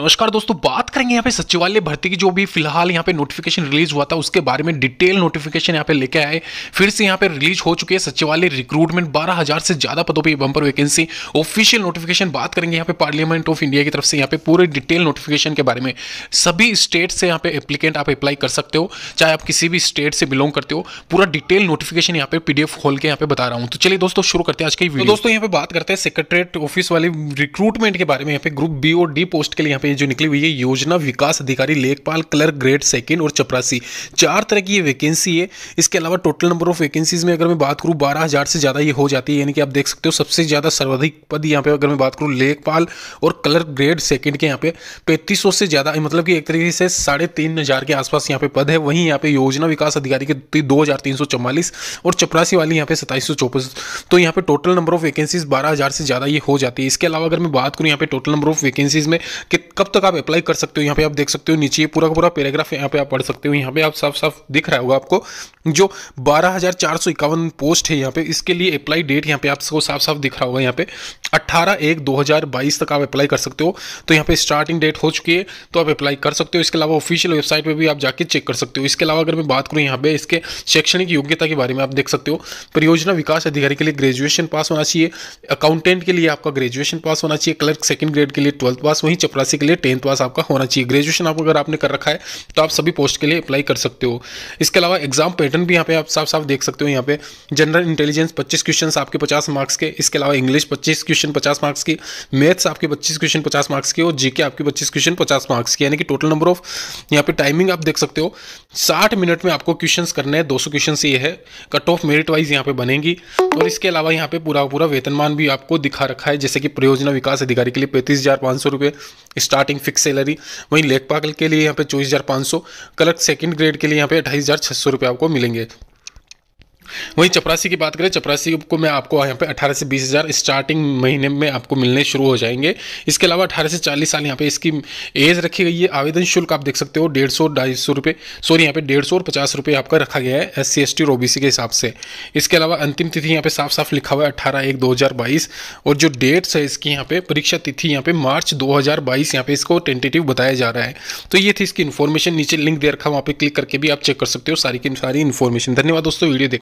नमस्कार दोस्तों बात करेंगे यहाँ पे सचिवालय भर्ती की जो भी फिलहाल यहाँ पे नोटिफिकेशन रिलीज हुआ था उसके बारे में डिटेल नोटिफिकेशन यहाँ पे लेके आए फिर से यहाँ पे रिलीज हो चुके हैं सचिवालय रिक्रूटमेंट बारह हजार से ज्यादा पदों पर बंपर वैकेंसी ऑफिशियल नोटिफिकेशन बात करेंगे यहाँ पे पार्लियामेंट ऑफ इंडिया की तरफ से यहाँ पे पूरे डिटेल नोटिफिकेशन के बारे में सभी स्टेट से यहाँ पे एप्लीकेंट आप अप्लाई कर सकते हो चाहे आप किसी भी स्टेट से बिलोंग करते हो पूरा डिटेल नोटिफिकेशन यहाँ पे पीडीएफ खोल के यहाँ पे बता रहा हूँ तो चलिए दोस्तों शुरू करते हैं आज की वीडियो दोस्तों यहाँ पे बात करते हैं सेक्रेटरेट ऑफिस वाले रिक्रूटमेंट के बारे में यहाँ पे ग्रुप बी और डी पोस्ट के लिए यहाँ पे पे जो निकली हुई है योजना विकास अधिकारी लेखपाल क्लर्क ग्रेड सेकेंड और चपरासी चार तरह की ये वैकेंसी है इसके अलावा टोटल नंबर ऑफ वैकेंसीज में अगर मैं बात करूँ बारह हज़ार से ज़्यादा ये हो जाती है यानी कि आप देख सकते हो सबसे ज़्यादा सर्वाधिक पद यहाँ पे अगर मैं बात करूँ लेखपाल और क्लर्क ग्रेड सेकेंड के यहाँ पे पैंतीस से ज़्यादा मतलब कि एक तरीके से साढ़े तीन हज़ार के आसपास यहाँ पे पद है वहीं यहाँ पे योजना विकास अधिकारी के दो हज़ार तीन सौ चौवालीस और चपरासी वाली यहाँ पे सताईस सौ चौपन तो यहाँ पे टोटल नंबर ऑफ वैकेंसीज बारह हज़ार से ज़्यादा ये हो जाती है इसके अलावा अगर मैं बात करूँ यहाँ पे टोटल नंबर ऑफ वैकेंसीज में कब तक आप अप्लाई कर सकते हो यहाँ पे आप देख सकते हो नीचे पूरा का पूरा पैराग्राफ यहाँ पे आप पढ़ सकते हो यहाँ पे आप साफ साफ दिख रहा होगा आपको जो बारह पोस्ट है यहाँ पे इसके लिए अप्लाई डेट यहाँ पे आपको साफ साफ दिख रहा होगा यहाँ पे अट्ठारह एक दो तक आप अप्लाई कर सकते हो तो यहाँ पे स्टार्टिंग डेट हो चुकी है तो आप अप्लाई कर सकते हो इसके अलावा ऑफिशियल वेबसाइट पर भी आप जाके चेक कर सकते हो इसके अलावा अगर मैं बात करूँ यहाँ पे इसके शैक्षणिक योग्यता के बारे में आप देख सकते हो परियोजना विकास अधिकारी के लिए ग्रेजुएशन पास होना चाहिए अकाउंटेंट के लिए आपका ग्रेजुएशन पास होना चाहिए क्लर्क सेकंड ग्रेड के लिए ट्वेल्थ पास वहीं चपरासी के लिए लिए टेंथ पास आपका होना चाहिए ग्रेजुएशन आप अगर आपने कर रखा है तो आप सभी पोस्ट के लिए अप्लाई कर सकते हो इसके अलावा एग्जाम पैटर्न भी यहाँ पे आप साफ साफ देख सकते हो यहाँ पे जनरल इंटेलिजेंस पच्चीस क्वेश्चन आपके पचास मार्क्स के इसके अलावा इंग्लिश पच्चीस क्वेश्चन पचास मार्क्स की मैथ्स आपके पच्चीस क्वेश्चन पचास मार्क्स के और जीके आपके पच्चीस क्वेश्चन पचास मार्क्स के यानी कि टोटल नंबर ऑफ यहाँ पे टाइमिंग आप देख सकते हो साठ मिनट में आपको क्वेश्चन करने हैं दो सौ क्वेश्चन ये है कट ऑफ मेरिट वाइज यहाँ पे बनेगी और इसके अलावा यहाँ पे पूरा पूरा वेतनमान भी आपको दिखा रखा है जैसे कि परियोजना विकास अधिकारी के लिए पैंतीस हज़ार पांच सौ रुपए स्टार्टिंग फिक्स सैलरी वहीं लेखपाल के लिए यहाँ पे चौबीस हज़ार पाँच सौ क्लर्क सेकेंड ग्रेड के लिए यहाँ पे अट्ठाईस हज़ार छः सौ रुपये आपको मिलेंगे वहीं चपरासी की बात करें चपरासी को मैं आपको यहाँ पे 18 से बीस हज़ार स्टार्टिंग महीने में आपको मिलने शुरू हो जाएंगे इसके अलावा 18 से 40 साल यहाँ पे इसकी एज रखी गई है आवेदन शुल्क आप देख सकते हो डेढ़ सौ ढाई सौ रुपये सॉरी यहाँ पे डेढ़ सौ और पचास रुपये आपका रखा गया है एस सी एस टी और ओ के हिसाब से इसके अलावा अंतिम तिथि यहाँ पे साफ साफ लिखा हुआ है अठारह एक दो हज़ार बाईस और जो डेट्स है इसकी यहाँ पे परीक्षा तिथि यहाँ पे मार्च दो हज़ार बाईस यहाँ पे इसको टेंटेटिव बताया जा रहा है तो ये थी इसकी इन्फॉर्मेशन नीचे लिंक दे रखा वहाँ पे क्लिक करके भी आप चेक कर सकते हो सारी की सारी इन्फॉर्मेशन धन्यवाद दोस्तों वीडियो